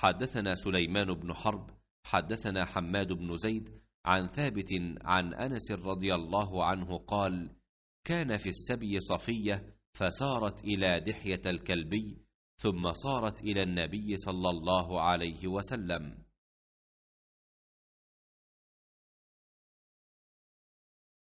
حدثنا سليمان بن حرب حدثنا حماد بن زيد عن ثابت عن انس رضي الله عنه قال كان في السبي صفيه فسارت الى دحيه الكلبي ثم صارت الى النبي صلى الله عليه وسلم